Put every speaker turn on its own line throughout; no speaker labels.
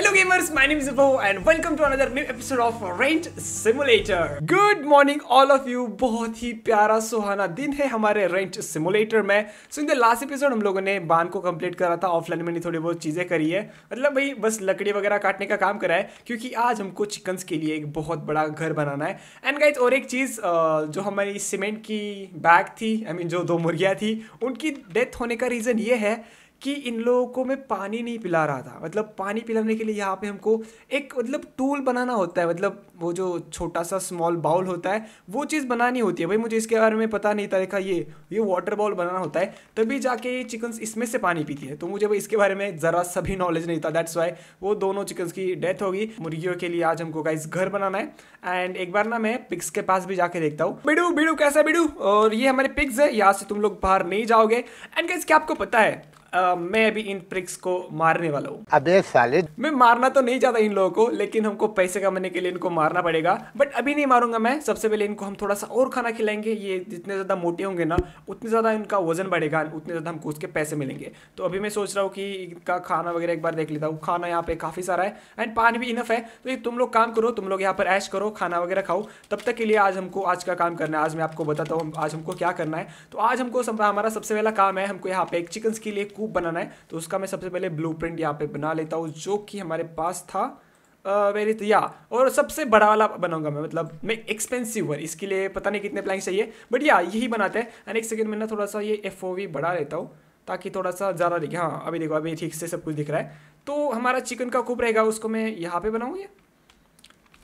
Hello gamers, my name is Abho and welcome to another new episode of Rent Simulator. Good morning all of you. बहुत ही प्यारा सुहाना दिन है हमारे Rent Simulator में So in the last episode हम लोगों ने बान को complete करा था offline में नहीं थोड़ी बहुत चीज़ें करी है मतलब भाई बस लकड़ी वगैरह काटने का काम करा है क्योंकि आज हमको chickens के लिए एक बहुत बड़ा घर बनाना है And guys, और एक चीज़ जो हमारी cement की bag थी I mean, जो दो मुर्गियाँ थी उनकी death होने का reason ये है कि इन लोगों को मैं पानी नहीं पिला रहा था मतलब पानी पिलाने के लिए यहाँ पे हमको एक मतलब टूल बनाना होता है मतलब वो जो छोटा सा स्मॉल बाउल होता है वो चीज़ बनानी होती है भाई मुझे इसके बारे में पता नहीं था देखा ये ये वाटर बाउल बनाना होता है तभी जाके ये चिकन्स इसमें से पानी पीती है तो मुझे भाई इसके बारे में ज़रा सभी नॉलेज नहीं था दैट्स वाई वो दोनों चिकन्स की डेथ होगी मुर्गियों के लिए आज हमको गाइस घर बनाना है एंड एक बार ना मैं पिक्स के पास भी जाके देखता हूँ बिडू बिडू कैसा बिडू और ये हमारे पिक्स है यहाँ से तुम लोग बाहर नहीं जाओगे एंड गाइस क्या आपको पता है मैं अभी इन प्रिक्स को मारने वाला हूँ अबे साले मैं मारना तो नहीं चाहता इन लोगों को लेकिन हमको पैसे कमाने के लिए इनको मारना पड़ेगा बट अभी नहीं मारूंगा मैं सबसे पहले इनको हम थोड़ा सा और खाना खिलाएंगे ये जितने ज़्यादा मोटे होंगे ना उतने ज़्यादा इनका वजन बढ़ेगा उतने ज़्यादा हमको उसके पैसे मिलेंगे तो अभी मैं सोच रहा हूँ कि इनका खाना वगैरह एक बार देख लेता हूँ खाना यहाँ पे काफ़ी सारा है एंड पानी भी इनफ है तो ये तुम लोग काम करो तुम लोग यहाँ पर ऐश करो खाना वगैरह खाओ तब तक के लिए आज हमको आज का काम करना है आज मैं आपको बताता हूँ आज हमको क्या करना है तो आज हमको हमारा सबसे पहला काम है हमको यहाँ पे एक चिकन के लिए स्कूप बनाना है तो उसका मैं सबसे पहले ब्लू प्रिंट यहाँ पर बना लेता हूँ जो कि हमारे पास था वेरी uh, तो, या और सबसे बड़ा वाला बनाऊंगा मैं मतलब मैं एक्सपेंसिव है इसके लिए पता नहीं कितने प्लैंक्स चाहिए बट या यही बनाते हैं एंड एक सेकेंड में ना थोड़ा सा ये एफ बढ़ा लेता हूँ ताकि थोड़ा सा ज़्यादा दिखे हाँ अभी देखो अभी ठीक से सब कुछ दिख रहा है तो हमारा चिकन का कूप रहेगा उसको मैं यहाँ पे बनाऊँगी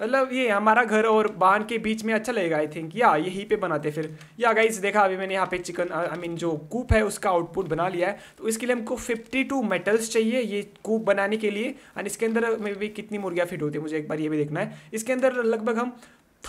मतलब ये हमारा घर और बान के बीच में अच्छा लगेगा आई थिंक या यही पे बनाते फिर या गाइज देखा अभी मैंने यहाँ पे चिकन आई मीन जो कूप है उसका आउटपुट बना लिया है तो इसके लिए हमको 52 मेटल्स चाहिए ये कूप बनाने के लिए एंड इसके अंदर मे भी कितनी मुर्गियाँ फिट होती है मुझे एक बार ये भी देखना है इसके अंदर लगभग हम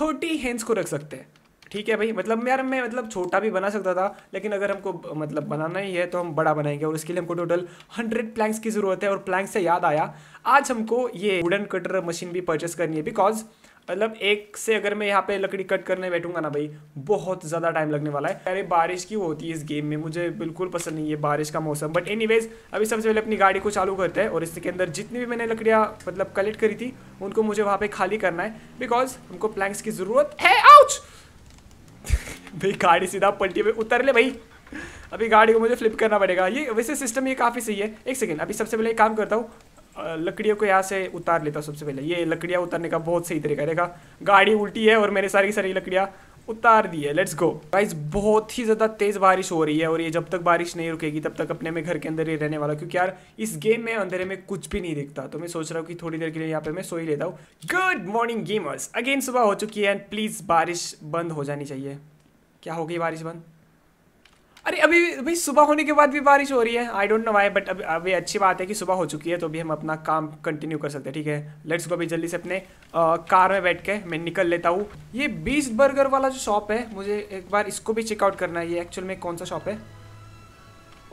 थर्टी हैंड्स को रख सकते हैं ठीक है भाई मतलब यार मैं मतलब छोटा भी बना सकता था लेकिन अगर हमको मतलब बनाना ही है तो हम बड़ा बनाएंगे और इसके लिए हमको टोटल हंड्रेड प्लैंक्स की ज़रूरत है और प्लैंक्स से याद आया आज हमको ये वुडन कटर मशीन भी परचेस करनी है बिकॉज मतलब एक से अगर मैं यहाँ पे लकड़ी कट करने बैठूंगा ना भाई बहुत ज़्यादा टाइम लगने वाला है अरे बारिश की होती है इस गेम में मुझे बिल्कुल पसंद नहीं है बारिश का मौसम बट एनीवेज अभी सबसे पहले अपनी गाड़ी को चालू करते हैं और इसके अंदर जितनी भी मैंने लकड़ियाँ मतलब कलेक्ट करी थी उनको मुझे वहाँ पर खाली करना है बिकॉज हमको प्लैंक्स की ज़रूरत है आउच भाई गाड़ी सीधा पलटी भाई उतर ले भाई अभी गाड़ी को मुझे फ्लिप करना पड़ेगा ये वैसे सिस्टम ये काफ़ी सही है एक सेकेंड अभी सबसे पहले एक काम करता हूँ लकड़ियों को यहाँ से उतार लेता हूँ सबसे पहले ये लकड़ियाँ उतारने का बहुत सही तरीका रहेगा गाड़ी उल्टी है और मैंने सारी सारी लकड़ियाँ उतार दी है लेट्स गो गाइस बहुत ही ज़्यादा तेज़ बारिश हो रही है और ये जब तक बारिश नहीं रुकेगी तब तक अपने में घर के अंदर ही रहने वाला क्योंकि यार इस गेम में अंधेरे में कुछ भी नहीं दिखता तो मैं सोच रहा हूँ कि थोड़ी देर के लिए यहाँ पे मैं सो ही लेता हूँ गुड मॉर्निंग गेमर्स अगेन सुबह हो चुकी है एंड प्लीज़ बारिश बंद हो जानी चाहिए क्या हो गई बारिश बंद अरे अभी भाई सुबह होने के बाद भी बारिश हो रही है I don't know why but अभी अभी अच्छी बात है कि सुबह हो चुकी है तो अभी हम अपना काम कंटिन्यू कर सकते हैं ठीक है लेट्स गो अभी जल्दी से अपने आ, कार में बैठ के मैं निकल लेता हूँ ये बीस बर्गर वाला जो शॉप है मुझे एक बार इसको भी चेकआउट करना है ये एक्चुअल में कौन सा शॉप है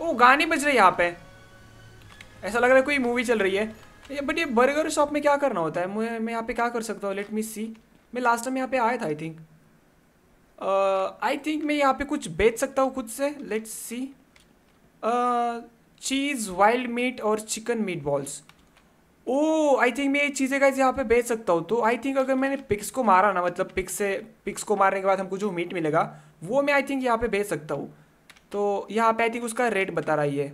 ओ गाने बज रहे यहाँ पे ऐसा लग रहा है कोई मूवी चल रही है ये बट ये बर्गर शॉप में क्या करना होता है मैं यहाँ पे क्या कर सकता हूँ लेट मी सी मैं लास्ट टाइम यहाँ पे आया था I think I uh, think मैं यहाँ पे कुछ बेच सकता हूँ खुद से let's see cheese wild meat और chicken meat balls oh I think मैं ये चीज़ें का यहाँ पे बेच सकता हूँ तो आई थिंक अगर मैंने पिक्स को मारा ना मतलब पिक्स से पिक्स को मारने के बाद हमको जो मीट मिलेगा वो मैं आई थिंक यहाँ पे बेच सकता हूँ तो यहाँ पे आई थिंक उसका रेट बता रहा है ये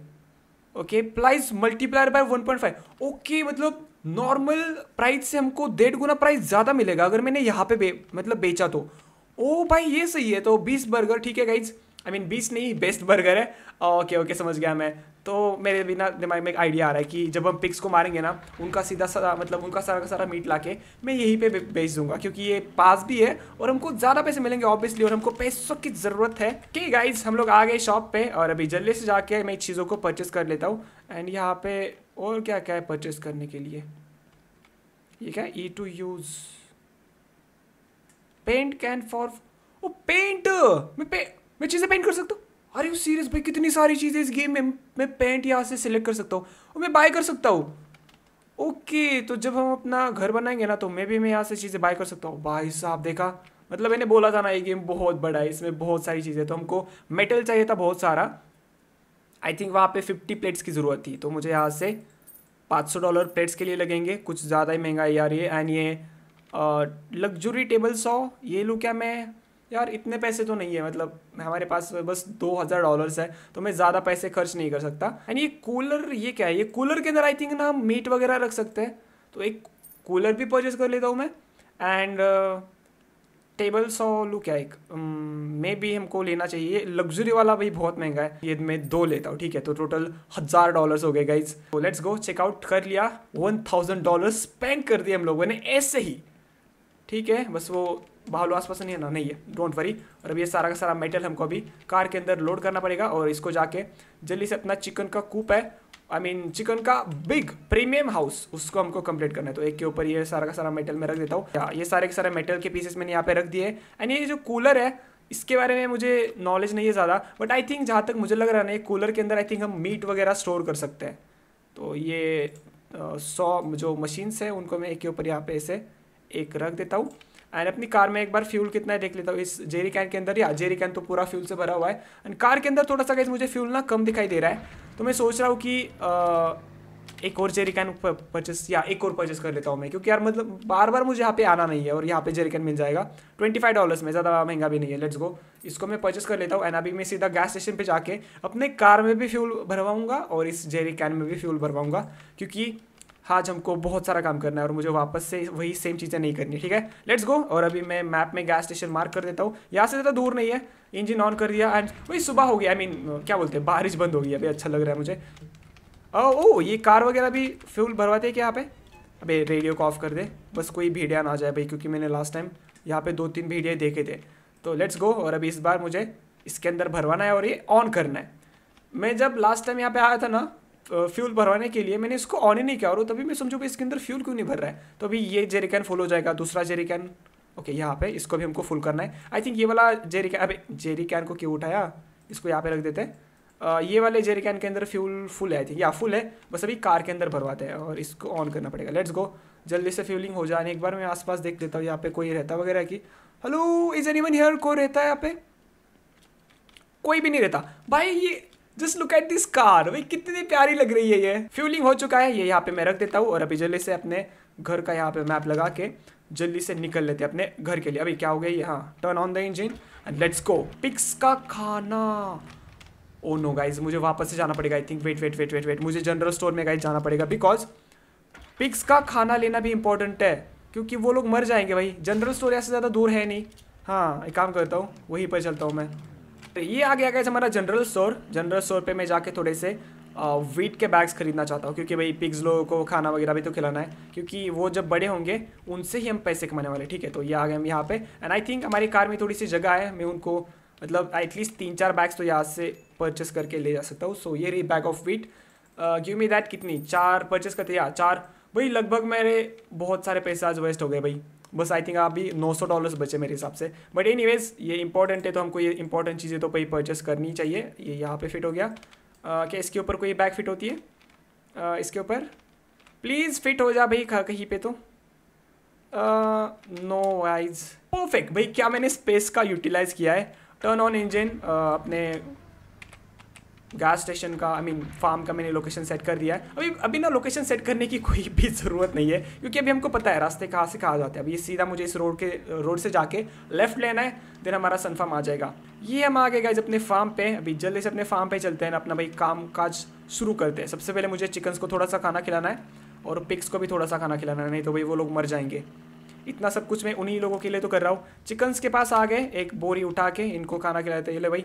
okay price multiplier by one point five okay मतलब नॉर्मल प्राइस से हमको डेढ़ गुना प्राइस ज़्यादा मिलेगा अगर मैंने यहाँ पे मतलब बेचा तो ओ भाई ये सही है तो बीस बर्गर ठीक है गाइज आई मीन बीस नहीं बेस्ट बर्गर है ओके ah, ओके समझ गया मैं तो मेरे बिना दिमाग में एक आइडिया आ रहा है कि जब हम पिक्स को मारेंगे ना उनका सीधा सा मतलब उनका सारा का सारा मीट ला के मैं यहीं पे बेच दूंगा क्योंकि ये पास भी है और हमको ज़्यादा पैसे मिलेंगे ऑब्वियसली और हमको पैसों की ज़रूरत है कि गाइज हम लोग आ गए शॉप पे और अभी जल्दी से जाके मैं चीज़ों को परचेस कर लेता हूँ एंड यहाँ पे और क्या क्या है परचेस करने के लिए ये क्या ई to use paint can for ओ पेंट मैं पे मैं चीज़ें पेंट कर सकता हूँ अरे यू सीरियस भाई कितनी सारी चीज़ें इस गेम में मैं पेंट यहाँ से सिलेक्ट कर सकता हूँ और मैं बाय कर सकता हूँ ओके okay, तो जब हम अपना घर बनाएंगे ना तो मैं भी मैं यहाँ से चीज़ें बाय कर सकता हूँ भाई साहब देखा मतलब मैंने बोला था ना ये गेम बहुत बड़ा है इसमें बहुत सारी चीज़ें तो हमको मेटल चाहिए था बहुत सारा आई थिंक वहाँ पे फिफ्टी प्लेट्स की ज़रूरत थी तो मुझे यहाँ से पाँच सौ डॉलर प्लेट्स के लिए लगेंगे कुछ ज़्यादा ही महंगा है यार ये एंड ये लग्जरी टेबल सौ ये लूँ क्या मैं यार इतने पैसे तो नहीं है मतलब हमारे पास बस दो हज़ार डॉलर्स है तो मैं ज़्यादा पैसे खर्च नहीं कर सकता एंड ये कूलर ये क्या है ये कूलर के अंदर आई थिंक ना हम मीट वगैरह रख सकते हैं तो एक कूलर भी परचेज कर लेता हूँ मैं एंड टेबल सौ लू क्या एक मे um, भी हमको लेना चाहिए लग्जरी वाला भाई बहुत महंगा है ये मैं दो लेता हूँ ठीक है तो टोटल हज़ार डॉलर्स हो गए गाइज तो लेट्स गो चेकआउट कर लिया वन थाउजेंड डॉलर स्पेंड कर दिए हम लोगों ने ऐसे ही ठीक है बस वो बाहुल आसपास नहीं है ना नहीं है डोंट वरी और अब ये सारा का सारा मेटल हमको अभी कार के अंदर लोड करना पड़ेगा और इसको जाके जल्दी से अपना चिकन का कूप है आई मीन चिकन का बिग प्रीमियम हाउस उसको हमको कंप्लीट करना है तो एक के ऊपर ये सारा का सारा मेटल में रख देता हूँ ये सारे के सारे मेटल के पीसेस मैंने यहाँ पे रख दिए एंड ये जो कूलर है इसके बारे में मुझे नॉलेज नहीं है ज़्यादा बट आई थिंक जहाँ तक मुझे लग रहा है ना कूलर के अंदर आई थिंक हम मीट वगैरह स्टोर कर सकते हैं तो ये सौ जो मशीन्स है उनको मैं एक के ऊपर यहाँ पे ऐसे एक रख देता हूँ एंड अपनी कार में एक बार फ्यूल कितना है देख लेता हूँ इस जेरी कैन के अंदर या जेरी कैन तो पूरा फ्यूल से भरा हुआ है एंड कार के अंदर थोड़ा सा गैस मुझे फ्यूल ना कम दिखाई दे रहा है तो मैं सोच रहा हूँ कि आ, एक और जेरी कैन परचेस या एक और परचेस कर लेता हूँ मैं क्योंकि यार मतलब बार बार मुझे यहाँ पे आना नहीं है और यहाँ पे जेरी कैन मिल जाएगा ट्वेंटी फाइव डॉलर्स में ज़्यादा महंगा भी नहीं है लेट्स गो इसको मैं परचेस कर लेता हूँ एंड अभी मैं सीधा गैस स्टेशन पे जाके अपने कार में भी फ्यूल भरवाऊँगा और इस जेरी कैन में भी फ्यूल भरवाऊँगा क्योंकि आज हमको बहुत सारा काम करना है और मुझे वापस से वही सेम चीज़ें नहीं करनी ठीक है लेट्स गो और अभी मैं मैप में गैस स्टेशन मार्क कर देता हूँ यहाँ से ज़्यादा दूर नहीं है इंजन ऑन कर दिया एंड वही सुबह हो गया आई I मीन mean, क्या बोलते हैं बारिश बंद हो गई अभी अच्छा लग रहा है मुझे ओ ये कार वगैरह भी फ्यूल भरवाते हैं क्या यहाँ पे अबे रेडियो को ऑफ कर दे बस कोई भीड़िया ना जाए भाई क्योंकि मैंने लास्ट टाइम यहाँ पे दो तीन भीड़िया देखे थे तो लेट्स गो और अभी इस बार मुझे इसके अंदर भरवाना है और ये ऑन करना है मैं जब लास्ट टाइम यहाँ पे आया था ना फ्यूल भरवाने के लिए मैंने इसको ऑन ही नहीं किया और तभी मैं भाई इसके अंदर फ्यूल क्यों नहीं भर रहा है तो अभी ये जेरिकैन फुल हो जाएगा दूसरा जेरिकैन ओके यहाँ पे इसको भी हमको फुल करना है आई थिंक ये वाला जेरिकैन अभी जेरिकैन को क्यों उठाया इसको यहाँ पे रख देते हैं ये वाले जेरी कैन के अंदर फ्यूल फुल है आई थिंक या फुल है बस अभी कार के अंदर भरवाते हैं और इसको ऑन करना पड़ेगा लेट्स गो जल्दी से फ्यूलिंग हो जाने एक बार मैं आसपास देख लेता हूँ यहाँ पे कोई रहता वगैरह की हेलो इज एनीवन हेयर को रहता है यहाँ पे कोई भी नहीं रहता भाई ये just look at this car भाई कितनी प्यारी लग रही है ये फ्यूलिंग हो चुका है ये यहाँ पे मैं रख देता हूँ और अभी जल्दी से अपने घर का यहाँ पे मैप लगा के जल्दी से निकल लेते हैं अपने घर के लिए अभी क्या हो गया ये हाँ turn on the engine and let's go pigs का खाना ओ नो गाइज मुझे वापस से जाना पड़ेगा I think wait wait wait wait wait मुझे जनरल स्टोर में गाइज जाना पड़ेगा बिकॉज पिक्स का खाना लेना भी इंपॉर्टेंट है क्योंकि वो लोग मर जाएंगे भाई जनरल स्टोर ऐसे ज़्यादा दूर है नहीं हाँ एक काम करता हूँ वहीं पर चलता हूँ मैं तो ये आ गया गया हमारा जनरल स्टोर जनरल स्टोर पे मैं जाके थोड़े से वीट के बैग्स खरीदना चाहता हूँ क्योंकि भाई पिग्स लोगों को खाना वगैरह भी तो खिलाना है क्योंकि वो जब बड़े होंगे उनसे ही हम पैसे कमाने वाले ठीक है तो ये आ गए हम यहाँ पे एंड आई थिंक हमारी कार में थोड़ी सी जगह है मैं उनको मतलब एटलीस्ट तीन चार बैग्स तो यहाँ से परचेस करके ले जा सकता हूँ सो ये रही bag of wheat give me that कितनी चार परचेस करते या चार भाई लगभग मेरे बहुत सारे पैसे आज वेस्ट हो गए भाई बस आई थिंक अभी नौ सौ डॉलर्स बचे मेरे हिसाब से बट एनी ये इंपॉर्टेंट है तो हमको ये इंपॉर्टेंट चीज़ें तो भाई परचेस करनी चाहिए ये यहाँ पे फिट हो गया क्या इसके ऊपर कोई बैग फिट होती है आ, इसके ऊपर प्लीज़ फिट हो जा भाई कहीं पे तो नो वाइज परफेक्ट भाई क्या मैंने स्पेस का यूटिलाइज़ किया है टर्न ऑन इंजन अपने गैस स्टेशन का आई मीन फार्म का मैंने लोकेशन सेट कर दिया है अभी अभी ना लोकेशन सेट करने की कोई भी ज़रूरत नहीं है क्योंकि अभी हमको पता है रास्ते कहाँ से कहाँ जाते हैं अभी ये सीधा मुझे इस रोड के रोड से जाके लेफ्ट लेना है देन हमारा सनफार्म आ जाएगा ये हम आ गए गाइज अपने फार्म पे अभी जल्दी से अपने फार्म पे चलते हैं अपना भाई काम काज शुरू करते हैं सबसे पहले मुझे चिकन्स को थोड़ा सा खाना खिलाना है और पिक्स को भी थोड़ा सा खाना खिलाना है नहीं तो भाई वो लोग मर जाएंगे इतना सब कुछ मैं उन्हीं लोगों के लिए तो कर रहा हूँ चिकन्स के पास आ गए एक बोरी उठा के इनको खाना खिलाते हैं ले भाई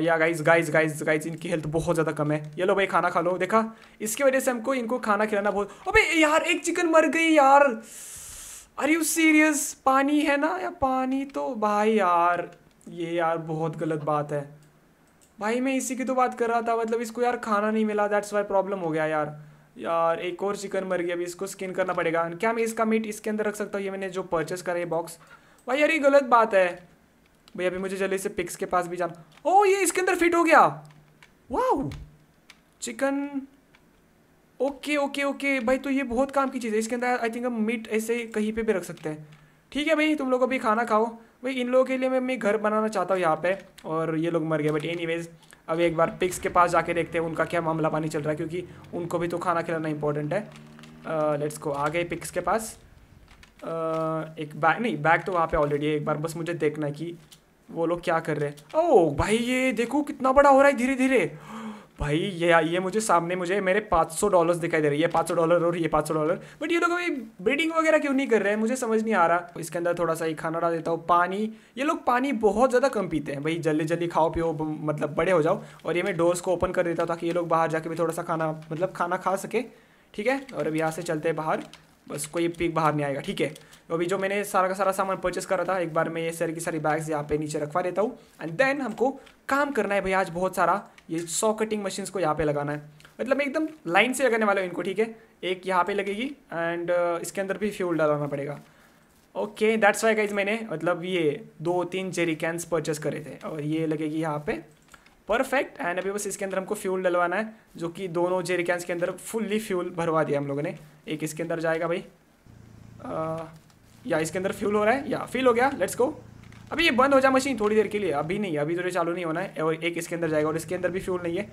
या गाइस गाइस गाइस गाइस इनकी हेल्थ बहुत ज़्यादा कम है ये लो भाई खाना खा लो देखा इसकी वजह से हमको इनको खाना खिलाना बहुत अबे यार एक चिकन मर गई यार अरे यू सीरियस पानी है ना या पानी तो भाई यार ये यार बहुत गलत बात है भाई मैं इसी की तो बात कर रहा था मतलब इसको यार खाना नहीं मिला दैट्स वाई प्रॉब्लम हो गया यार यार एक और चिकन मर गया अभी इसको स्किन करना पड़ेगा क्या मैं इसका मीट इसके अंदर रख सकता हूँ ये मैंने जो परचेस करा ये बॉक्स भाई यार ये गलत बात है भाई अभी मुझे जल्दी से पिक्स के पास भी जाना ओ ये इसके अंदर फिट हो गया वाह चिकन ओके ओके ओके भाई तो ये बहुत काम की चीज़ है इसके अंदर आई थिंक हम मीट ऐसे कहीं पे भी रख सकते हैं ठीक है भाई तुम लोग अभी खाना खाओ भाई इन लोगों के लिए मैं मैं घर बनाना चाहता हूँ यहाँ पे और ये लोग मर गए बट एनी अब एक बार पिक्स के पास जाके देखते हैं उनका क्या मामला पानी चल रहा है क्योंकि उनको भी तो खाना खिलाना इंपॉर्टेंट है लेट्स को आ गए पिक्स के पास uh, एक बैग नहीं बैग तो वहाँ पे ऑलरेडी है एक बार बस मुझे देखना है कि वो लोग क्या कर रहे हैं ओ भाई ये देखो कितना बड़ा हो रहा है धीरे धीरे भाई ये ये मुझे सामने मुझे मेरे 500 डॉलर्स दिखाई दे रही है 500 डॉलर और ये 500 डॉलर बट ये लोग अभी ब्रीडिंग वगैरह क्यों नहीं कर रहे हैं मुझे समझ नहीं आ रहा इसके अंदर थोड़ा सा ही खाना डाल देता हूँ पानी ये लोग पानी बहुत ज़्यादा कम पीते हैं भाई जल्दी जल्दी खाओ पियो मतलब बड़े हो जाओ और ये मैं डोर्स को ओपन कर देता हूँ ताकि ये लोग बाहर जाके भी थोड़ा सा खाना मतलब खाना खा सके ठीक है और अब यहाँ से चलते हैं बाहर बस कोई पिक बाहर नहीं आएगा ठीक है तो अभी जो मैंने सारा का सारा सामान परचेस करा था एक बार मैं ये सारी की सारी बैग्स यहाँ पे नीचे रखवा देता हूँ एंड देन हमको काम करना है भाई आज बहुत सारा ये सौ कटिंग मशीन्स को यहाँ पे लगाना है मतलब मैं एकदम लाइन से लगाने वाला हूँ इनको ठीक है एक यहाँ पे लगेगी एंड uh, इसके अंदर भी फ्यूल डालाना पड़ेगा ओके दैट्स वाई गाइज मैंने मतलब ये दो तीन जेरी कैंस परचेस करे थे और ये लगेगी यहाँ पे परफेक्ट एंड अभी बस इसके अंदर हमको फ्यूल डलवाना है जो कि दोनों जेरी कैंस के अंदर फुल्ली फ्यूल भरवा दिया हम लोगों ने एक इसके अंदर जाएगा भाई आ, या इसके अंदर फ्यूल हो रहा है या फिल हो गया लेट्स गो अभी ये बंद हो जाए मशीन थोड़ी देर के लिए अभी नहीं अभी तो ये चालू नहीं होना है और एक इसके अंदर जाएगा और इसके अंदर भी फ्यूल नहीं है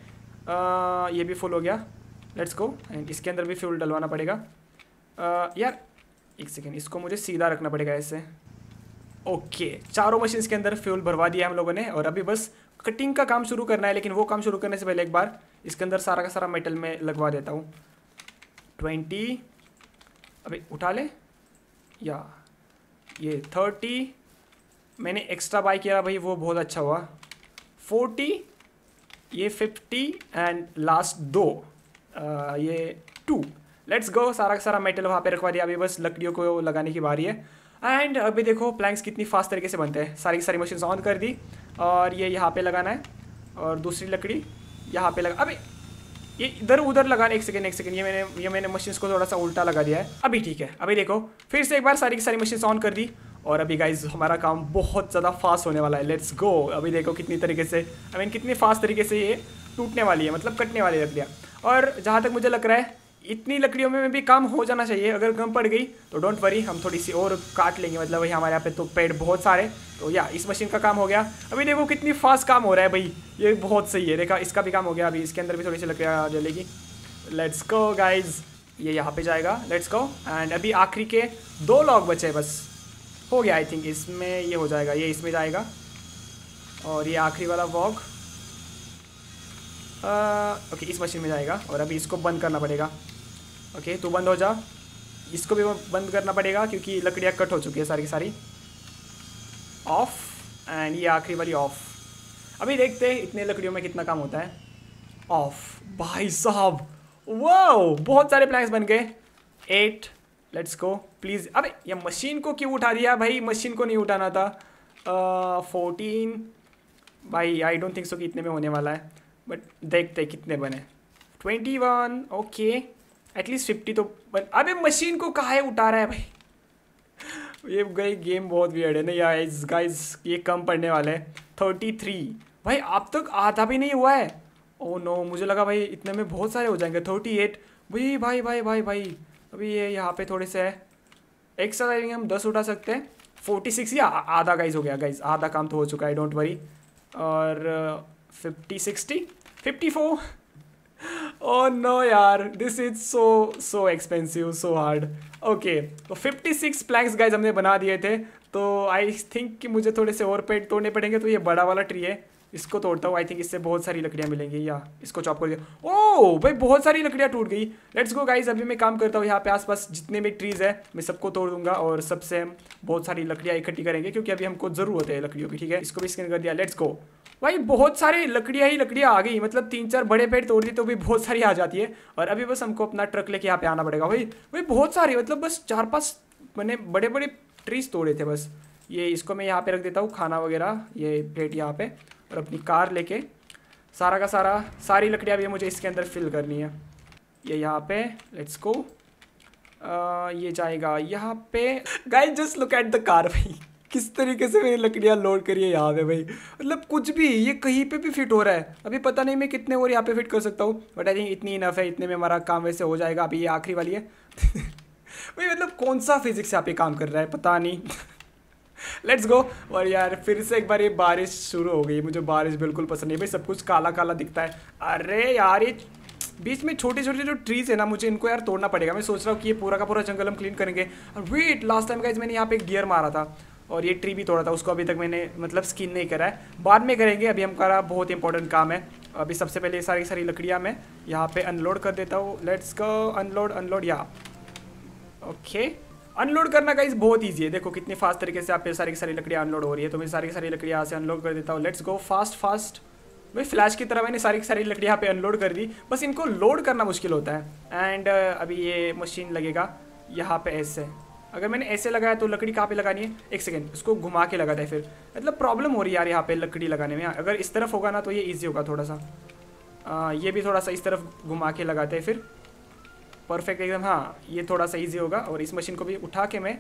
आ, ये भी फुल हो गया लेट्स गो एंड इसके अंदर भी फ्यूल डलवाना पड़ेगा आ, यार एक सेकेंड इसको मुझे सीधा रखना पड़ेगा ऐसे ओके चारों मशीन के अंदर फ्यूल भरवा दिया हम लोगों ने और अभी बस कटिंग का काम शुरू करना है लेकिन वो काम शुरू करने से पहले एक बार इसके अंदर सारा का सारा मेटल में लगवा देता हूँ ट्वेंटी अबे उठा ले या ये थर्टी मैंने एक्स्ट्रा बाई किया भाई वो बहुत अच्छा हुआ फोर्टी ये फिफ्टी एंड लास्ट दो आ, ये टू लेट्स गो सारा का सारा मेटल वहाँ पे रखवा दिया अभी बस लकड़ियों को लगाने की बारी है एंड अभी देखो प्लैंक्स कितनी फास्ट तरीके से बनते हैं सारी की सारी मशीन ऑन कर दी और ये यहाँ पे लगाना है और दूसरी लकड़ी यहाँ पे लगा अभी ये इधर उधर लगाना एक सेकेंड एक सेकेंड ये मैंने ये मैंने मशीन को थोड़ा सा उल्टा लगा दिया है अभी ठीक है अभी देखो फिर से एक बार सारी की सारी मशीन्स ऑन कर दी और अभी गाइज हमारा काम बहुत ज़्यादा फास्ट होने वाला है लेट्स गो अभी देखो कितनी तरीके से आई I मीन mean, कितनी फास्ट तरीके से ये टूटने वाली है मतलब कटने वाली लग गया और जहाँ तक मुझे लग रहा है इतनी लकड़ियों में भी काम हो जाना चाहिए अगर कम पड़ गई तो डोंट वरी हम थोड़ी सी और काट लेंगे मतलब भाई हमारे यहाँ पे तो पेड़ बहुत सारे तो या इस मशीन का काम हो गया अभी देखो कितनी फास्ट काम हो रहा है भाई ये बहुत सही है देखा इसका भी काम हो गया अभी इसके अंदर भी थोड़ी सी लकड़ियाँ जलेगी लेट्स को गाइज ये यहाँ पर जाएगा लेट्स को एंड अभी आखिरी के दो लॉग बचे बस हो गया आई थिंक इसमें ये हो जाएगा ये इसमें जाएगा और ये आखिरी वाला वॉक ओके इस मशीन में जाएगा और अभी इसको बंद करना पड़ेगा ओके तू तो बंद हो जा इसको भी बंद करना पड़ेगा क्योंकि लकड़ियाँ कट हो चुकी है सारी की सारी ऑफ एंड ये आखिरी वाली ऑफ अभी देखते हैं इतने लकड़ियों में कितना काम होता है ऑफ भाई साहब वो बहुत सारे प्लैंक्स बन गए एट लेट्स गो प्लीज़ अबे ये मशीन को क्यों उठा दिया भाई मशीन को नहीं उठाना था फोर्टीन uh, भाई आई डोंट थिंक सो कि इतने में होने वाला है बट देखते कितने बने twenty one okay at least fifty तो बन अबे मशीन को कहा है उठा रहा है भाई ये गई गेम बहुत वियर्ड है ना यार इस गाइस ये कम पड़ने वाला है थर्टी थ्री भाई अब तक आधा भी नहीं हुआ है ओ oh नो मुझे लगा भाई इतने में बहुत सारे हो जाएंगे थर्टी एट भाई भाई भाई भाई भाई अभी ये यहाँ पे थोड़े से है एक्स्ट्रा हम दस उठा सकते हैं फोर्टी सिक्स या आधा गाइज हो गया गाइज आधा काम तो हो चुका है डोंट वरी और fifty sixty fifty four oh no yaar this is so so expensive so hard okay तो 56 प्लैक्स गाइज हमने बना दिए थे तो आई थिंक कि मुझे थोड़े से और पेड़ तोड़ने पड़ेंगे तो ये बड़ा वाला ट्री है इसको तोड़ता हूँ आई थिंक इससे बहुत सारी लकड़ियाँ मिलेंगी या इसको चॉप कर दिया ओ oh, भाई बहुत सारी लकड़ियाँ टूट गई लेट्स गो गाइज अभी मैं काम करता हूँ यहाँ पे आसपास जितने भी ट्रीज़ है मैं सबको तोड़ दूंगा और सबसे हम बहुत सारी लकड़ियाँ इकट्ठी करेंगे क्योंकि अभी हमको ज़रूरत है लकड़ियों की ठीक है इसको भी स्कैन कर दिया लेट्स गो भाई बहुत सारी लकड़ियाँ ही लकड़ियाँ आ गई मतलब तीन चार बड़े पेड़ तोड़ दिए तो भी बहुत सारी आ जाती है और अभी बस हमको अपना ट्रक लेके यहाँ पे आना पड़ेगा भाई भाई बहुत सारी मतलब बस चार पाँच मैंने बड़े बड़े ट्रीज तोड़े थे बस ये इसको मैं यहाँ पे रख देता हूँ खाना वगैरह ये प्लेट यहाँ पे और अपनी कार ले सारा का सारा सारी लकड़ियाँ भी मुझे इसके अंदर फिल करनी है ये यहाँ पे लेट्स गो ये जाएगा यहाँ पे guys just look at the car भाई किस तरीके से मैंने लकड़ियाँ लोड करी है यहाँ पे भाई मतलब कुछ भी ये कहीं पे भी फिट हो रहा है अभी पता नहीं मैं कितने और यहाँ पे फिट कर सकता हूँ बट आई थिंक इतनी इनफ है इतने में हमारा काम वैसे हो जाएगा अभी ये आखिरी वाली है भाई मतलब कौन सा फिजिक्स यहाँ पे काम कर रहा है पता नहीं लेट्स गो और यार फिर से एक बार ये बारिश शुरू हो गई मुझे बारिश बिल्कुल पसंद नहीं भाई सब कुछ काला काला दिखता है अरे यार ये बीच में छोटे छोटे जो ट्रीज है ना मुझे इनको यार तोड़ना पड़ेगा मैं सोच रहा हूँ कि ये पूरा का पूरा जंगल हम क्लीन करेंगे और वेट लास्ट टाइम का मैंने यहाँ पे गियर मारा था और ये ट्री भी तोड़ा था उसको अभी तक मैंने मतलब स्किन नहीं करा है बाद में करेंगे अभी हमारा बहुत इंपॉर्टेंट काम है अभी सबसे पहले सारी सारी लकड़ियाँ मैं यहाँ पे अनलोड कर देता हूँ लेट्स को अनलोड अनलोड या ओके अनलोड करना का इस बहुत ईजी है देखो कितनी फास्ट तरीके से आप सारी की सारी लकड़ियाँ अनलोड हो रही है तो मैं सारी की सारी लकड़ियाँ यहाँ से अनलोड कर देता हूँ लेट्स गो फास्ट फास्ट भाई फ्लैश की तरह मैंने सारी की सारी लकड़ी यहाँ पे अनलोड कर दी बस इनको लोड करना मुश्किल होता है एंड अभी ये मशीन लगेगा यहाँ पे ऐसे अगर मैंने ऐसे लगाया तो लकड़ी कहाँ पे लगानी है एक सेकेंड इसको घुमा के लगाता है फिर मतलब प्रॉब्लम हो रही है यार यहाँ पे लकड़ी लगाने में अगर इस तरफ होगा ना तो ये ईजी होगा थोड़ा सा आ, ये भी थोड़ा सा इस तरफ घुमा के लगाते हैं फिर परफेक्ट एकदम हाँ ये थोड़ा सा ईजी होगा और इस मशीन को भी उठा के मैं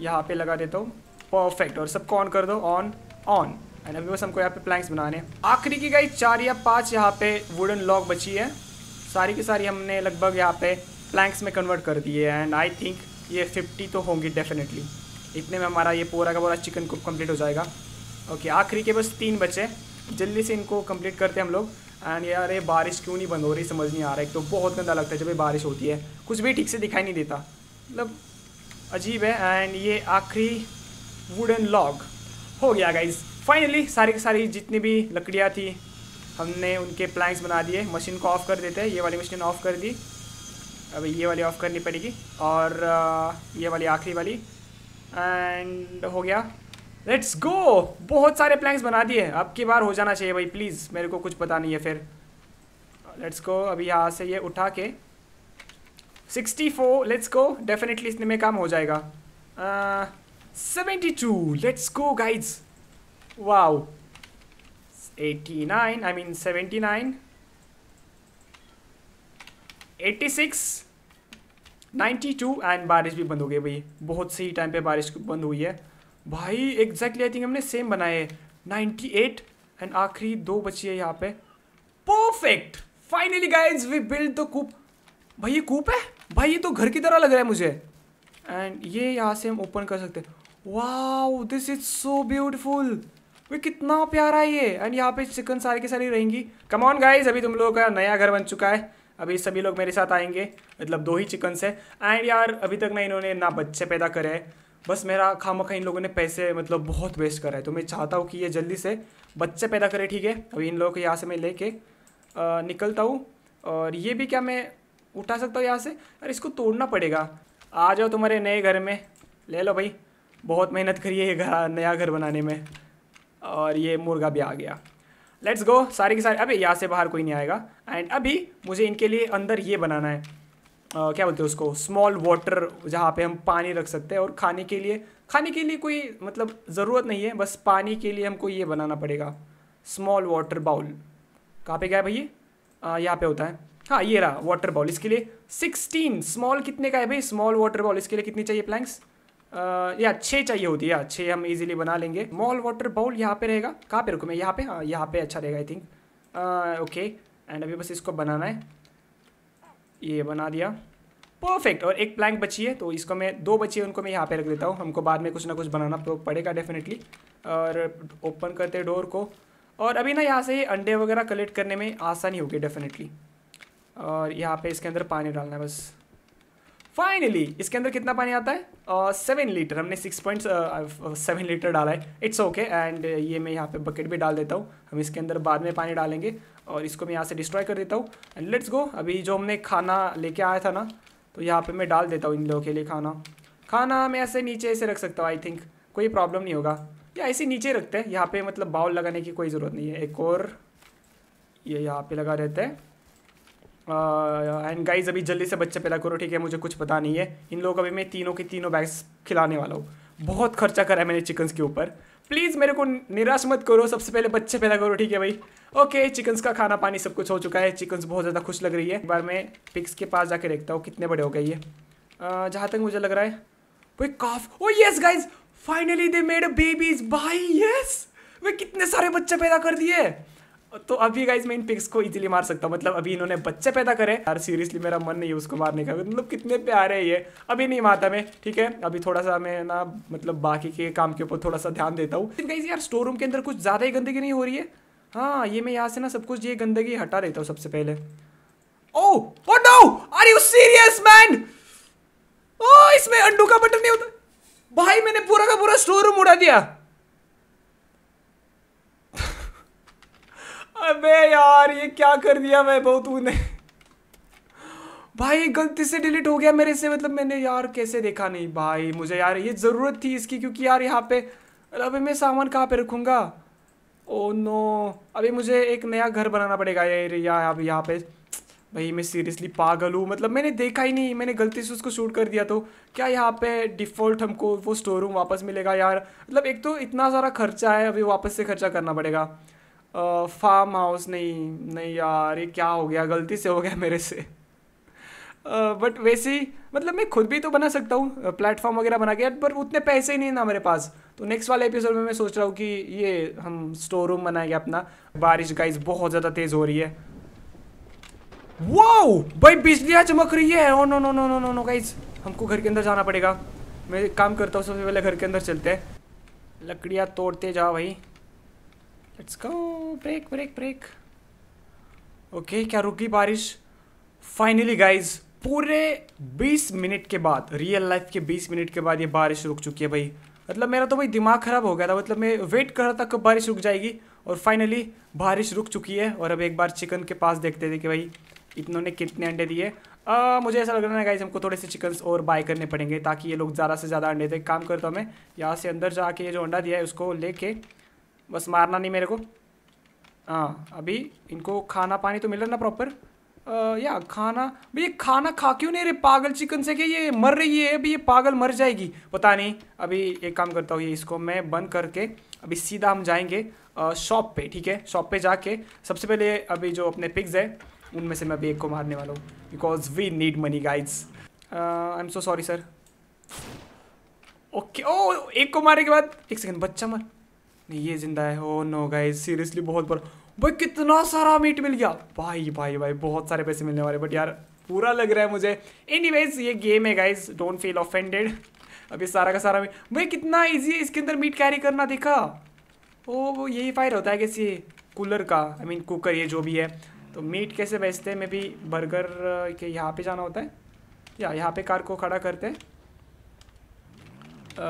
यहाँ पर लगा देता हूँ परफेक्ट और सबको ऑन कर दो ऑन ऑन एंड अभी बस हमको यहाँ पे प्लैंक्स बनाने आखिरी की गई चार या पाँच यहाँ पे वुडन लॉक बची है सारी की सारी हमने लगभग यहाँ पे प्लैंक्स में कन्वर्ट कर दिए एंड आई थिंक ये फिफ्टी तो होंगी डेफिनेटली इतने में हमारा ये पूरा का पूरा चिकन कुक कंप्लीट हो जाएगा ओके आखिरी के बस तीन बचे जल्दी से इनको कंप्लीट करते हैं हम लोग एंड यार ये बारिश क्यों नहीं बंद हो रही समझ नहीं आ रहा है एक तो बहुत गंदा लगता है जब ये बारिश होती है कुछ भी ठीक से दिखाई नहीं देता मतलब अजीब है एंड ये आखिरी वुडन लॉग हो गया गाइज फाइनली सारी की सारी जितनी भी लकड़ियाँ थी हमने उनके प्लैंक्स बना दिए मशीन को ऑफ़ कर देते हैं ये वाली मशीन ऑफ़ कर दी अब ये वाली ऑफ़ करनी पड़ेगी और ये वाली आखिरी वाली एंड हो गया लेट्स गो बहुत सारे प्लैंक्स बना दिए अब की बार हो जाना चाहिए भाई प्लीज़ मेरे को कुछ पता नहीं है फिर लेट्स गो अभी यहाँ से ये उठा के 64 लेट्स गो डेफिनेटली इसने में काम हो जाएगा seventy two let's go guys wow eighty nine I mean seventy nine eighty six and बारिश भी बंद हो गई भाई बहुत सही टाइम पे बारिश बंद हुई है भाई एग्जैक्टली आई थिंक हमने सेम बनाए 98 एंड आखिरी दो बची है यहाँ पे perfect finally guys we build the coop भाई ये कूप है भाई ये तो घर की तरह लग रहा है मुझे एंड ये यहाँ से हम ओपन कर सकते हैं wow this is so beautiful वे कितना प्यारा है ये एंड यहाँ पे चिकन सारी की सारी रहेंगी कमॉन गाइज अभी तुम लोगों का नया घर बन चुका है अभी सभी लोग मेरे साथ आएंगे मतलब दो ही चिकन्स है एंड यार अभी तक ना इन्होंने ना बच्चे पैदा करे बस मेरा खा खा इन लोगों ने पैसे मतलब बहुत वेस्ट करा है तो मैं चाहता हूँ कि ये जल्दी से बच्चे पैदा करे ठीक है अभी इन लोगों को यहाँ से मैं लेके निकलता हूँ और ये भी क्या मैं उठा सकता हूँ यहाँ से अरे इसको तोड़ना पड़ेगा आ जाओ तुम्हारे नए घर में ले लो भाई बहुत मेहनत करिए ये घर नया घर बनाने में और ये मुर्गा भी आ गया लेट्स गो सारे के सारे अभी यहाँ से बाहर कोई नहीं आएगा एंड अभी मुझे इनके लिए अंदर ये बनाना है आ, क्या बोलते हैं उसको स्मॉल वाटर जहाँ पे हम पानी रख सकते हैं और खाने के लिए खाने के लिए कोई मतलब ज़रूरत नहीं है बस पानी के लिए हमको ये बनाना पड़ेगा स्मॉल वाटर बाउल कहाँ पे गया भैया यहाँ पे होता है हाँ ये रहा वाटर बाउल इसके लिए सिक्सटीन स्मॉल कितने का है भाई स्मॉल वाटर बाउल इसके लिए कितनी चाहिए प्लैंक्स या छः चाहिए होती है छः हम इजीली बना लेंगे मॉल वाटर बाउल यहाँ पे रहेगा कहाँ पे रुकू मैं यहाँ पे हाँ यहाँ पे अच्छा रहेगा आई थिंक ओके एंड अभी बस इसको बनाना है ये बना दिया परफेक्ट और एक प्लैंक बची है तो इसको मैं दो बची है उनको मैं यहाँ पे रख देता हूँ हमको बाद में कुछ ना कुछ बनाना तो पड़ेगा डेफिनेटली और ओपन करते डोर को और अभी ना यहाँ से अंडे वगैरह कलेक्ट करने में आसानी होगी डेफिनेटली और यहाँ पे इसके अंदर पानी डालना है बस फाइनली इसके अंदर कितना पानी आता है सेवन uh, लीटर हमने सिक्स पॉइंट सेवन लीटर डाला है इट्स ओके एंड ये मैं यहाँ पे बकेट भी डाल देता हूँ हम इसके अंदर बाद में पानी डालेंगे और इसको मैं यहाँ से डिस्ट्रॉय कर देता हूँ एंड लेट्स गो अभी जो हमने खाना लेके आया था ना तो यहाँ पे मैं डाल देता हूँ इन लोगों के लिए खाना खाना मैं ऐसे नीचे ऐसे रख सकता हूँ आई थिंक कोई प्रॉब्लम नहीं होगा या ऐसे नीचे रखते हैं यहाँ पे मतलब बाउल लगाने की कोई ज़रूरत नहीं है एक और ये यहाँ पे लगा रहता है एंड गाइज अभी जल्दी से बच्चे पैदा करो ठीक है मुझे कुछ पता नहीं है इन लोगों को अभी मैं तीनों के तीनों बैग्स खिलाने वाला हूँ बहुत खर्चा करा है मैंने चिकन्स के ऊपर प्लीज़ मेरे को निराश मत करो सबसे पहले बच्चे पैदा करो ठीक है भाई ओके चिकन्स का खाना पानी सब कुछ हो चुका है चिकन्स बहुत ज़्यादा खुश लग रही है एक बार मैं पिक्स के पास जाके देखता हूँ कितने बड़े हो गए ये जहाँ तक मुझे लग रहा है भाई काफ oh yes guys finally they made babies bye yes वे कितने सारे बच्चे पैदा कर दिए तो अभी गाइज मैं इन पिक्स को इजीली मार सकता हूँ मतलब अभी इन्होंने बच्चे पैदा करे यार सीरियसली मेरा मन नहीं है उसको मारने का मतलब कितने प्यारे है ये अभी नहीं मारता मैं ठीक है अभी थोड़ा सा मैं ना मतलब बाकी के काम के ऊपर थोड़ा सा ध्यान देता हूँ गाइज यार स्टोर रूम के अंदर कुछ ज़्यादा ही गंदगी नहीं हो रही है हाँ ये मैं यहाँ से ना सब कुछ ये गंदगी हटा देता हूँ सबसे पहले oh oh no are you serious man oh इसमें अंडू का बटन नहीं होता भाई मैंने पूरा का पूरा स्टोर रूम उड़ा दिया अबे यार ये क्या कर दिया मैं बहुत ने भाई गलती से डिलीट हो गया मेरे से मतलब मैंने यार कैसे देखा नहीं भाई मुझे यार ये ज़रूरत थी इसकी क्योंकि यार यहाँ पे अबे मैं सामान कहाँ पे रखूँगा ओ oh नो अभी मुझे एक नया घर बनाना पड़ेगा यार यार यहाँ पे भाई मैं सीरियसली पागल हूँ मतलब मैंने देखा ही नहीं मैंने गलती से उसको शूट कर दिया तो क्या यहाँ पे डिफ़ॉल्ट हमको वो स्टोर रूम वापस मिलेगा यार मतलब एक तो इतना सारा खर्चा है अभी वापस से खर्चा करना पड़ेगा फार्म हाउस नहीं नहीं यार ये क्या हो गया गलती से हो गया मेरे से बट वैसे ही मतलब मैं खुद भी तो बना सकता हूँ प्लेटफॉर्म वगैरह बना के पर उतने पैसे ही नहीं ना मेरे पास तो नेक्स्ट वाले एपिसोड में मैं सोच रहा हूँ कि ये हम स्टोर रूम बनाएंगे अपना बारिश गाइस बहुत ज़्यादा तेज़ हो रही है वाओ भाई बिजलियाँ चमक रही है oh no no no no no no guys हमको घर के अंदर जाना पड़ेगा मैं काम करता हूँ सबसे पहले घर के अंदर चलते हैं लकड़ियाँ तोड़ते जाओ भाई let's go break break break okay क्या रुकी बारिश फाइनली गाइज पूरे 20 मिनट के बाद रियल लाइफ के 20 मिनट के बाद ये बारिश रुक चुकी है भाई मतलब मेरा तो भाई दिमाग ख़राब हो गया था मतलब मैं वेट कर रहा था कब बारिश रुक जाएगी और फाइनली बारिश रुक चुकी है और अब एक बार चिकन के पास देखते थे कि भाई इतनों कितने अंडे दिए मुझे ऐसा लग रहा है गाइज हमको थोड़े से चिकन और बाय करने पड़ेंगे ताकि ये लोग ज़्यादा से ज़्यादा अंडे दें काम करता हूँ मैं यहाँ से अंदर जाके ये जो अंडा दिया है उसको लेके बस मारना नहीं मेरे को हाँ अभी इनको खाना पानी तो मिल रहा ना प्रॉपर या खाना भैया खाना खा क्यों नहीं रे पागल चिकन से क्या ये मर रही है अभी ये पागल मर जाएगी पता नहीं अभी एक काम करता हूँ ये इसको मैं बंद करके अभी सीधा हम जाएंगे शॉप पे ठीक है शॉप पे जाके सबसे पहले अभी जो अपने पिग्स है उनमें से मैं अभी एक को मारने वाला हूँ because we need money guys I am so sorry sir okay oh एक को मारने के बाद एक सेकेंड बच्चा मर नहीं ये जिंदा है हो नो गाइज सीरियसली बहुत बड़ा भाई कितना सारा मीट मिल गया भाई भाई भाई बहुत सारे पैसे मिलने वाले बट यार पूरा लग रहा है मुझे एनीवेज ये गेम है गाइज डोंट फील ऑफेंडेड अभी सारा का सारा मीट भाई कितना इजी है इसके अंदर मीट कैरी करना देखा ओ oh, वो यही फायर होता है कैसे कूलर का I I mean mean, cooker ये जो भी है तो मीट कैसे बेचते हैं मे भी बर्गर के यहाँ पे जाना होता है या यहाँ पे कार को खड़ा करते हैं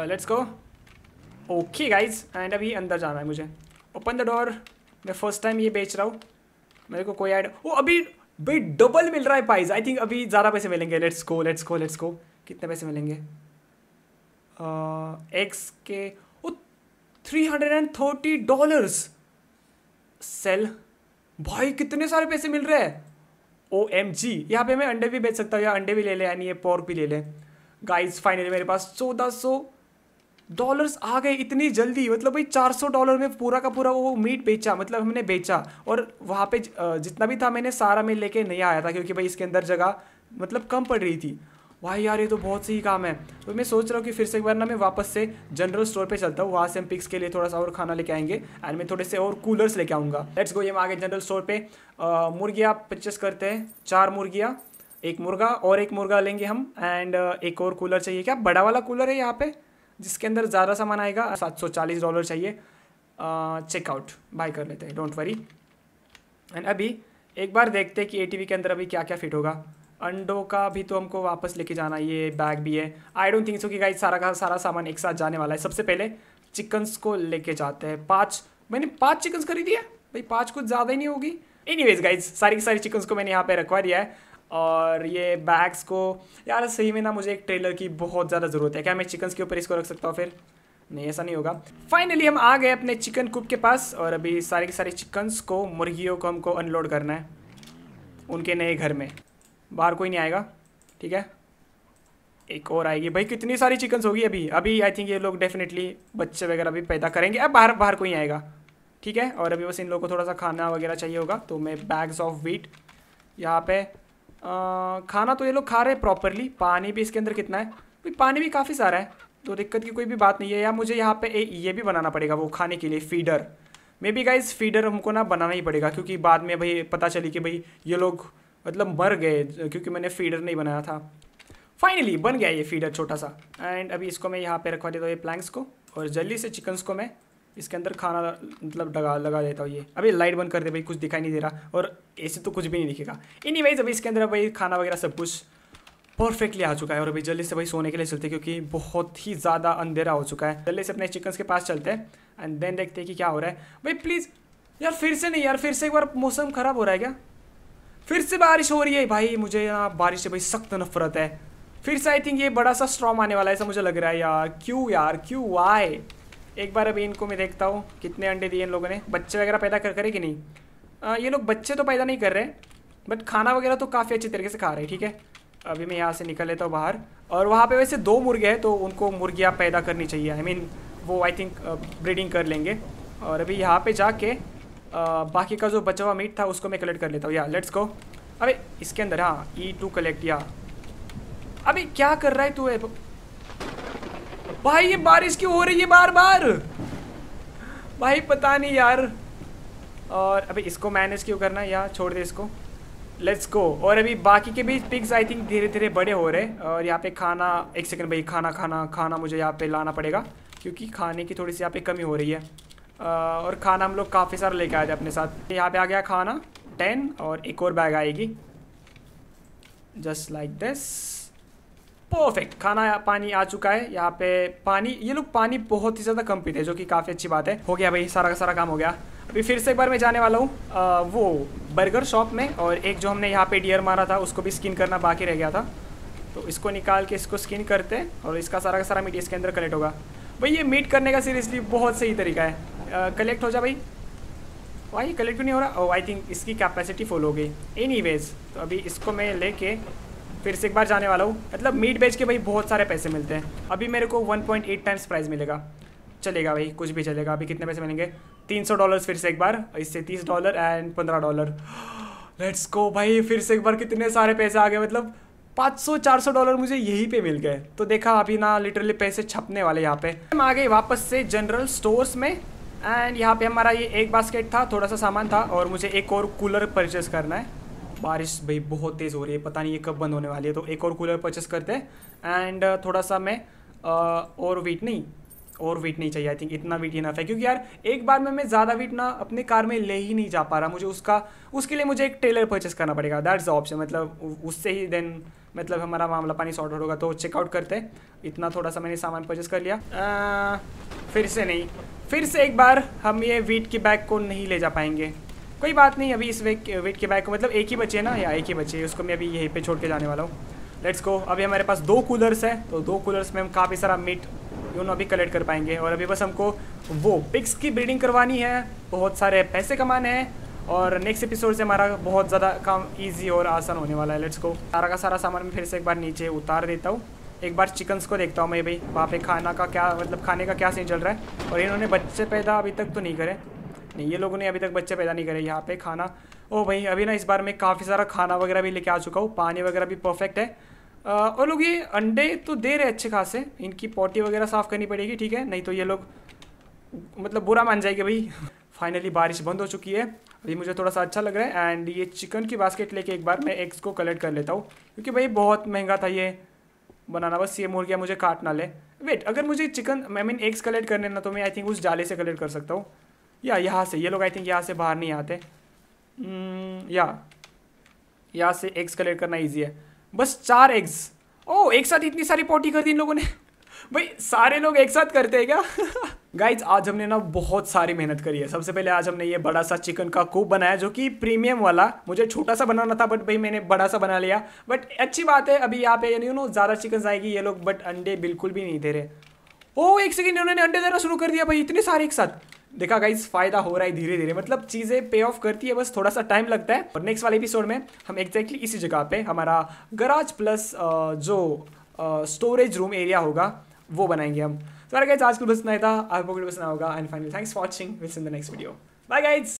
let's uh, go okay guys and अभी अंदर जाना है मुझे ओपन द डोर मैं फर्स्ट टाइम ये बेच रहा हूँ मेरे को कोई ऐड वो अभी भाई डबल मिल रहा है प्राइस आई थिंक अभी ज़्यादा पैसे मिलेंगे let's go let's go let's go कितने पैसे मिलेंगे एक्स uh, के वो three hundred and thirty dollars sale भाई कितने सारे पैसे मिल रहे हैं ओ एम जी यहाँ पे मैं अंडे भी बेच सकता हूँ या अंडे भी ले लें यानी ये पोर्क भी ले लें गाइस फाइनली मेरे पास चौदह सौ डॉलर्स आ गए इतनी जल्दी मतलब भाई 400 डॉलर में पूरा का पूरा वो मीट बेचा मतलब हमने बेचा और वहाँ पे जितना भी था मैंने सारा मैं लेके नहीं आया था क्योंकि भाई इसके अंदर जगह मतलब कम पड़ रही थी भाई यार ये तो बहुत सही काम है तो मैं सोच रहा हूँ कि फिर से एक बार ना मैं वापस से जनरल स्टोर पे चलता हूँ वहाँ से हम पिक्स के लिए थोड़ा सा और खाना लेके आएंगे एंड मैं थोड़े से और कूलर्स लेके आऊँगा लेट्स गो ये हम आगे जनरल स्टोर पे मुर्गियाँ परचेस करते हैं चार मुर्गियाँ एक मुर्गा और एक मुर्गा लेंगे हम एंड एक और कूलर चाहिए क्या बड़ा वाला कूलर है यहाँ पर जिसके अंदर ज़्यादा सामान आएगा सात सौ चालीस डॉलर चाहिए चेकआउट बाय कर लेते हैं डोंट वरी एंड अभी एक बार देखते हैं कि ए के अंदर अभी क्या क्या फिट होगा अंडों का भी तो हमको वापस लेके जाना ये बैग भी है आई डोंट थिंक सो कि गाइस सारा का सारा सामान एक साथ जाने वाला है सबसे पहले चिकन्स को लेके जाते हैं पाँच मैंने पाँच चिकन्स खरीदी है भाई पाँच कुछ ज़्यादा ही नहीं होगी एनी वेज गाइज सारी की सारी चिकन्स को मैंने यहाँ पे रखवा दिया है और ये बैग्स को यार सही में ना मुझे एक ट्रेलर की बहुत ज़्यादा ज़रूरत है क्या मैं चिकन्स के ऊपर इसको रख सकता हूँ फिर नहीं ऐसा नहीं होगा फाइनली हम आ गए अपने चिकन कुक के पास और अभी सारे के सारे चिकन्स को मुर्गियों को हमको अनलोड करना है उनके नए घर में बाहर कोई नहीं आएगा ठीक है एक और आएगी भाई कितनी सारी चिकन्स होगी अभी अभी आई थिंक ये लोग डेफिनेटली बच्चे वगैरह भी पैदा करेंगे अब बाहर बाहर कोई आएगा ठीक है और अभी बस इन लोगों को थोड़ा सा खाना वगैरह चाहिए होगा तो मैं बैग्स ऑफ वीट यहाँ पे खाना तो ये लोग खा रहे हैं प्रॉपरली पानी भी इसके अंदर कितना है भाई पानी भी काफ़ी सारा है तो दिक्कत की कोई भी बात नहीं है या मुझे यहाँ पे ए, ये भी बनाना पड़ेगा वो खाने के लिए feeder maybe guys feeder हमको ना बनाना ही पड़ेगा क्योंकि बाद में भाई पता चली कि भाई ये लोग मतलब मर गए क्योंकि मैंने फीडर नहीं बनाया था फाइनली बन गया ये फीडर छोटा सा एंड अभी इसको मैं यहाँ पे रखवा देता हूँ ये प्लैंक्स को और जल्दी से चिकन्स को मैं इसके अंदर खाना मतलब डगा लगा देता हूँ ये अभी लाइट बंद कर दे भाई कुछ दिखाई नहीं दे रहा और ऐसे तो कुछ भी नहीं दिखेगा एनी वाइज अभी इसके अंदर भाई खाना वगैरह सब कुछ परफेक्टली आ चुका है और अभी जल्दी से भाई सोने के लिए चलते क्योंकि बहुत ही ज़्यादा अंधेरा हो चुका है जल्दी से अपने चिकन्स के पास चलते हैं एंड देन देखते हैं कि क्या हो रहा है भाई प्लीज़ यार फिर से नहीं यार फिर से एक बार मौसम ख़राब हो रहा है क्या फिर से बारिश हो रही है भाई मुझे यहाँ बारिश से भाई सख्त नफरत है फिर से आई थिंक ये बड़ा सा स्ट्रॉम आने वाला है ऐसा मुझे लग रहा है यार क्यों यार क्यों आए एक बार अभी इनको मैं देखता हूँ कितने अंडे दिए इन लोगों ने बच्चे वगैरह पैदा कर करे कि नहीं आ, ये लोग बच्चे तो पैदा नहीं कर रहे बट खाना वगैरह तो काफ़ी अच्छे तरीके से खा रहे हैं ठीक है अभी मैं यहाँ से निकल लेता हूँ बाहर और वहाँ पे वैसे दो मुर्गे हैं तो उनको मुर्गियाँ पैदा करनी चाहिए आई I मीन mean, वो आई थिंक ब्रीडिंग कर लेंगे और अभी यहाँ पर जाके बाकी का जो बचा हुआ मीट था उसको मैं कलेक्ट कर लेता हूँ या लेट्स गो अभी इसके अंदर हाँ ई टू कलेक्ट या अभी क्या कर रहा है तू भाई ये बारिश क्यों हो रही है बार बार भाई पता नहीं यार और अभी इसको मैनेज क्यों करना यार छोड़ दे इसको लेट्स गो और अभी बाकी के भी पिग्स आई थिंक धीरे धीरे बड़े हो रहे और यहाँ पे खाना एक सेकंड भाई खाना खाना खाना मुझे यहाँ पे लाना पड़ेगा क्योंकि खाने की थोड़ी सी यहाँ पे कमी हो रही है और खाना हम लोग काफ़ी सारा लेके आए थे अपने साथ यहाँ पे आ गया खाना टेन और एक और बैग आएगी जस्ट लाइक दिस परफेक्ट खाना पानी आ चुका है यहाँ पे पानी ये लोग पानी बहुत ही ज़्यादा कम पीते हैं जो कि काफ़ी अच्छी बात है हो गया भाई सारा का सारा काम हो गया अभी फिर से एक बार मैं जाने वाला हूँ वो बर्गर शॉप में और एक जो हमने यहाँ पे डियर मारा था उसको भी स्किन करना बाकी रह गया था तो इसको निकाल के इसको स्किन करते हैं और इसका सारा का सारा मीट इसके अंदर कलेक्ट होगा भाई ये मीट करने का सीरियसली बहुत सही तरीका है कलेक्ट हो जा भाई वाई कलेक्ट क्यों नहीं हो रहा ओ आई थिंक इसकी कैपेसिटी फुल हो गई एनी वेज तो अभी इसको मैं लेके फिर से एक बार जाने वाला हूँ मतलब मीट बेच के भाई बहुत सारे पैसे मिलते हैं अभी मेरे को 1.8 टाइम्स प्राइस मिलेगा चलेगा भाई कुछ भी चलेगा अभी कितने पैसे मिलेंगे 300 डॉलर फिर से एक बार इससे 30 dollar and 15 dollar let's go भाई फिर से एक बार कितने सारे पैसे आ गए मतलब 500-400 डॉलर मुझे यहीं पे मिल गए तो देखा अभी ना लिटरली पैसे छपने वाले यहाँ पे हम आ गए वापस से जनरल स्टोर्स में एंड यहाँ पे हमारा ये एक बास्केट था थोड़ा सा सामान था और मुझे एक और कूलर परचेस करना है बारिश भाई बहुत तेज़ हो रही है पता नहीं ये कब बंद होने वाली है तो एक और कूलर परचेस करते हैं एंड uh, थोड़ा सा मैं uh, और वीट नहीं और वीट नहीं चाहिए आई थिंक इतना वीट इनफ है क्योंकि यार एक बार में मैं ज़्यादा वीट ना अपने कार में ले ही नहीं जा पा रहा मुझे उसका उसके लिए मुझे एक टेलर परचेस करना पड़ेगा दैट्स द ऑप्शन मतलब उससे ही देन मतलब हमारा मामला पानी सॉर्ट आउट होगा तो चेकआउट करते हैं इतना थोड़ा सा मैंने सामान परचेस कर लिया आ, uh, फिर से नहीं फिर से एक बार हम ये वीट की बैग को नहीं ले जा पाएंगे कोई बात नहीं अभी इस वेट वेट के बैग को मतलब एक ही बचे ना या एक ही बचे उसको मैं अभी यहीं पे छोड़ के जाने वाला हूँ लेट्स गो अभी हमारे पास दो कूलर्स हैं तो दो कूलर्स में हम काफ़ी सारा मीट यू नो अभी कलेक्ट कर पाएंगे और अभी बस हमको वो पिक्स की ब्रीडिंग करवानी है बहुत सारे पैसे कमाने हैं और नेक्स्ट एपिसोड से हमारा बहुत ज़्यादा काम ईजी और आसान होने वाला है लेट्स को सारा का सारा सामान मैं फिर से एक बार नीचे उतार देता हूँ एक बार चिकन्स को देखता हूँ मैं भाई वहाँ पे खाना का क्या मतलब खाने का क्या सीन चल रहा है और इन्होंने बच्चे पैदा अभी तक तो नहीं करे नहीं ये लोगों ने अभी तक बच्चे पैदा नहीं करे यहाँ पे खाना ओ भाई अभी ना इस बार मैं काफ़ी सारा खाना वगैरह भी लेके आ चुका हूँ पानी वगैरह भी परफेक्ट है और लोग ये अंडे तो दे रहे अच्छे खासे इनकी पोटी वगैरह साफ़ करनी पड़ेगी ठीक है नहीं तो ये लोग मतलब बुरा मान जाएगी भाई फाइनली बारिश बंद हो चुकी है अभी मुझे थोड़ा सा अच्छा लग रहा है एंड ये चिकन की बास्केट लेके एक बार मैं एग्स को कलेक्ट कर लेता हूँ क्योंकि भाई बहुत महंगा था ये बनाना बस ये मुर्गिया मुझे काटना ले वेट अगर मुझे chicken I mean eggs collect करने ना तो मैं आई थिंक उस जाले से कलेक्ट कर सकता हूँ या यहाँ से ये लोग आई थिंक यहाँ से बाहर नहीं आते hmm, या यहाँ से एग्स कलेक्ट करना ईजी है बस चार एग्स ओ oh, एक साथ इतनी सारी पोटी कर दी इन लोगों ने भाई सारे लोग एक साथ करते हैं क्या गाइज आज हमने ना बहुत सारी मेहनत करी है सबसे पहले आज हमने ये बड़ा सा चिकन का कूप बनाया जो कि प्रीमियम वाला मुझे छोटा सा बनाना था बट भाई मैंने बड़ा सा बना लिया बट अच्छी बात है अभी यहाँ पे यू नो ज़्यादा चिकन आएगी ये लोग बट अंडे बिल्कुल भी नहीं दे रहे ओ oh, एक सेकेंड उन्होंने अंडे देना शुरू कर दिया भाई इतने सारे एक साथ देखा गाइज फायदा हो रहा है धीरे धीरे मतलब चीज़ें पे ऑफ करती है बस थोड़ा सा टाइम लगता है और नेक्स्ट वाले एपिसोड में हम एग्जैक्टली इसी जगह पे हमारा गराज प्लस जो स्टोरेज रूम एरिया होगा वो बनाएंगे हम सर तो गाइज आज को बस नहीं था आपको ना होगा and final thanks for watching will in the next video bye guys